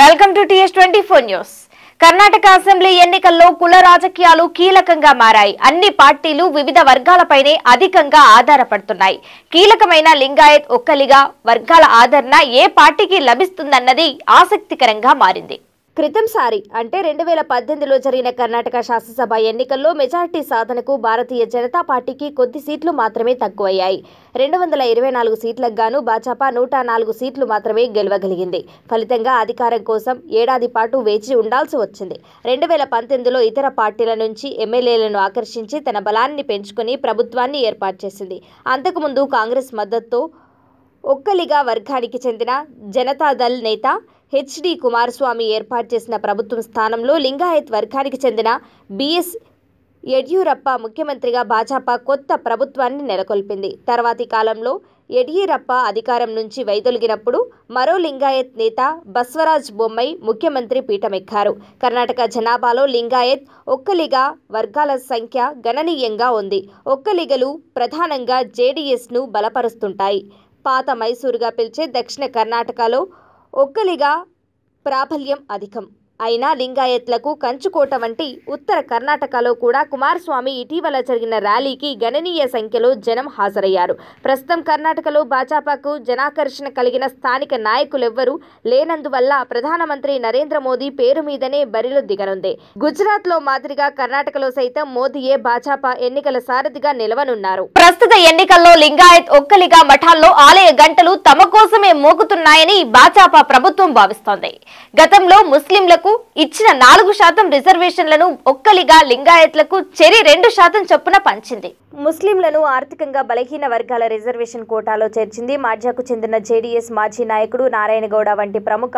welcome to TS twenty four news Karnataka assembly ఎన్నికల్లో కుల రాజకీయాలు కీలకంగా మారాయి అన్ని పార్టీలు వివిధ వర్గాలపైనే అధికంగా ఆధారపడుతున్నాయి కీలకమైన లింగాయత్ ఒక్కలిగా వర్గాల ఆదరణ ఏ పార్టీకి లభిస్తుందన్నది ఆసక్తికరంగా మారింది క్రితంసారి అంటే రెండు వేల పద్దెనిమిదిలో జరిగిన కర్ణాటక శాసనసభ ఎన్నికల్లో మెజార్టీ సాధనకు భారతీయ జనతా పార్టీకి కొద్ది సీట్లు మాత్రమే తక్కువయ్యాయి రెండు వందల ఇరవై నాలుగు సీట్లకు గాను భాజపా నూట నాలుగు సీట్లు మాత్రమే గెలవగలిగింది ఫలితంగా అధికారం కోసం ఏడాది పాటు వేచి ఉండాల్సి వచ్చింది రెండు వేల పంతొమ్మిదిలో ఇతర పార్టీల నుంచి ఎమ్మెల్యేలను ఆకర్షించి తన బలాన్ని పెంచుకుని ప్రభుత్వాన్ని ఏర్పాటు చేసింది అంతకుముందు కాంగ్రెస్ మద్దతుతో ఒక్కలిగా వర్గానికి చెందిన జనతాదళ్ నేత హెచ్డి కుమారస్వామి ఏర్పాటు చేసిన ప్రభుత్వం స్థానంలో లింగాయత్ వర్గానికి చెందిన బిఎస్ యడ్యూరప్ప ముఖ్యమంత్రిగా భాజపా కొత్త ప్రభుత్వాన్ని నెలకొల్పింది తర్వాతి కాలంలో యడ్యూరప్ప అధికారం నుంచి వైదొలిగినప్పుడు మరో లింగాయత్ నేత బస్వరాజ్ బొమ్మై ముఖ్యమంత్రి పీఠమెక్కారు కర్ణాటక జనాభాలో లింగాయత్ ఒక్కలిగా వర్గాల సంఖ్య గణనీయంగా ఉంది ఒక్కలిగలు ప్రధానంగా జేడీఎస్ను బలపరుస్తుంటాయి పాత మైసూరుగా పిలిచే దక్షిణ కర్ణాటకలో ఒక్కలిగా ప్రాబల్యం అధికం అయినా లింగాయత్లకు కంచుకోట వంటి ఉత్తర కర్ణాటకలో కూడా కుమారస్వామి ఇటీవల జరిగిన ర్యాలీకి గణనీయ సంఖ్యలో జనం హాజరయ్యారు ప్రస్తుతం కర్ణాటకలో భాజపాకు జనాకర్షణ కలిగిన స్థానిక నాయకులెవ్వరూ లేనందువల్ల ప్రధానమంత్రి నరేంద్ర మోదీ పేరు మీదనే బరిలో దిగనుంది గుజరాత్ లో మాదిరిగా కర్ణాటకలో సైతం మోదీయే భాజపా ఎన్నికల సారథిగా నిలవనున్నారు ప్రస్తుత ఎన్నికల్లో లింగాయత్ ఒక్కలిగా మఠాల్లో ఆలయ గంటలు తమ కోసమే మోగుతున్నాయని భాజపా ప్రభుత్వం భావిస్తోంది గతంలో ముస్లింలకు మేరకు ఇచ్చిన నాలుగు శాతం రిజర్వేషన్లను ఒక్కలిగా లింగాయత్లకు చెరి రెండు శాతం చొప్పున పంచింది ముస్లింలను ఆర్థికంగా బలహీన వర్గాల రిజర్వేషన్ కోటాలో చేర్చింది మాజాకు చెందిన జేడీఎస్ మాజీ నాయకుడు నారాయణగౌడ వంటి ప్రముఖ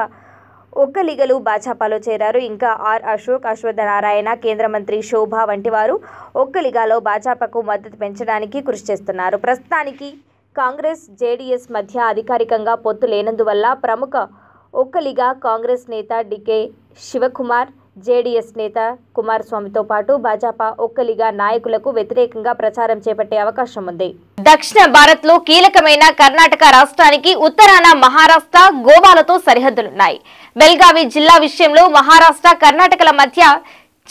ఒక్కలిగలు భాజపాలో చేరారు ఇంకా ఆర్ అశోక్ అశ్వథ నారాయణ కేంద్ర మంత్రి శోభ వంటి వారు ఒక్కలిగాలో భాజపాకు మద్దతు పెంచడానికి కృషి చేస్తున్నారు ప్రస్తుతానికి కాంగ్రెస్ జేడీఎస్ మధ్య అధికారికంగా పొత్తు లేనందువల్ల ప్రముఖ ఒక్కలిగా కాంగ్రెస్ నేత డికే శివకుమార్ జేడీఎస్ నేత కుమారస్వామితో పాటు భాజపా ఒక్కలిగా నాయకులకు వ్యతిరేకంగా ప్రచారం చేపట్టే అవకాశం ఉంది దక్షిణ భారత్ లో కీలకమైన కర్ణాటక రాష్ట్రానికి ఉత్తరాన మహారాష్ట్ర గోవాలతో సరిహద్దులున్నాయి బెల్గావి జిల్లా విషయంలో మహారాష్ట్ర కర్ణాటకల మధ్య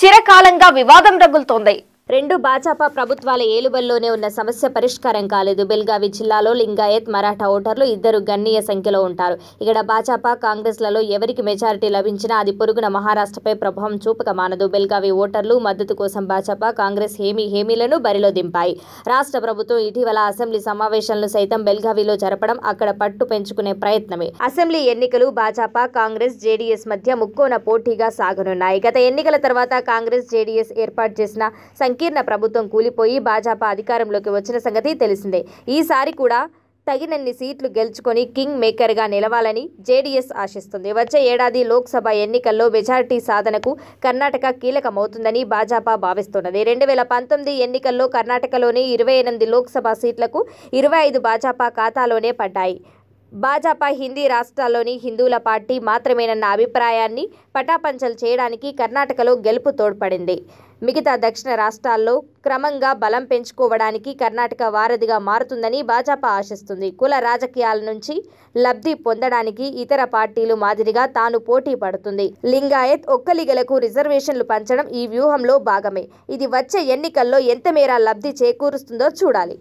చిరకాలంగా వివాదం రగులుతోంది రెండు భాజపా ప్రభుత్వాల ఏలుబల్లోనే ఉన్న సమస్య పరిష్కారం కాలేదు బెల్గావి జిల్లాలో లింగాయత్ మరాఠా ఓటర్లు ఇద్దరు గణనీయ సంఖ్యలో ఉంటారు ఇక్కడ భాజపా కాంగ్రెస్లలో ఎవరికి మెజారిటీ లభించినా అది పొరుగున మహారాష్ట్రపై ప్రభావం చూపక మానదు బెల్గావి ఓటర్లు మద్దతు కోసం భాజపా కాంగ్రెస్ హేమీ హేమీలను బరిలో దింపాయి రాష్ట్ర ప్రభుత్వం ఇటీవల అసెంబ్లీ సమావేశాలను సైతం బెల్గావిలో జరపడం అక్కడ పట్టు పెంచుకునే ప్రయత్నమే అసెంబ్లీ ఎన్నికలు భాజపా కాంగ్రెస్ జేడీఎస్ మధ్య ముక్కోన పోటీగా సాగనున్నాయి గత ఎన్నికల తర్వాత కాంగ్రెస్ జేడీఎస్ ఏర్పాటు చేసిన సంఖ్య సంకీర్ణ ప్రభుత్వం కూలిపోయి భాజపా అధికారంలోకి వచ్చిన సంగతి తెలిసిందే ఈసారి కూడా తగినన్ని సీట్లు గెలుచుకొని కింగ్ మేకర్గా నిలవాలని జేడీఎస్ ఆశిస్తుంది వచ్చే ఏడాది లోక్సభ ఎన్నికల్లో మెజార్టీ సాధనకు కర్ణాటక కీలకమవుతుందని భాజపా భావిస్తున్నది రెండు వేల పంతొమ్మిది ఎన్నికల్లో కర్ణాటకలోని ఇరవై ఎనిమిది లోక్సభ సీట్లకు ఇరవై ఐదు భాజపా ఖాతాలోనే పడ్డాయి భాజపా హిందీ రాష్ట్రాల్లోని హిందువుల పార్టీ మాత్రమేనన్న అభిప్రాయాన్ని పటాపంచలు చేయడానికి కర్ణాటకలో గెలుపు తోడ్పడింది మిగతా దక్షిణ రాష్ట్రాల్లో క్రమంగా బలం పెంచుకోవడానికి కర్ణాటక వారధిగా మారుతుందని భాజపా ఆశిస్తుంది కుల రాజకీయాల నుంచి లబ్ధి పొందడానికి ఇతర పార్టీలు మాదిరిగా తాను పోటీ పడుతుంది లింగాయత్ ఒక్కలిగలకు రిజర్వేషన్లు పంచడం ఈ వ్యూహంలో భాగమే ఇది వచ్చే ఎన్నికల్లో ఎంత మేర లబ్ధి చేకూరుస్తుందో చూడాలి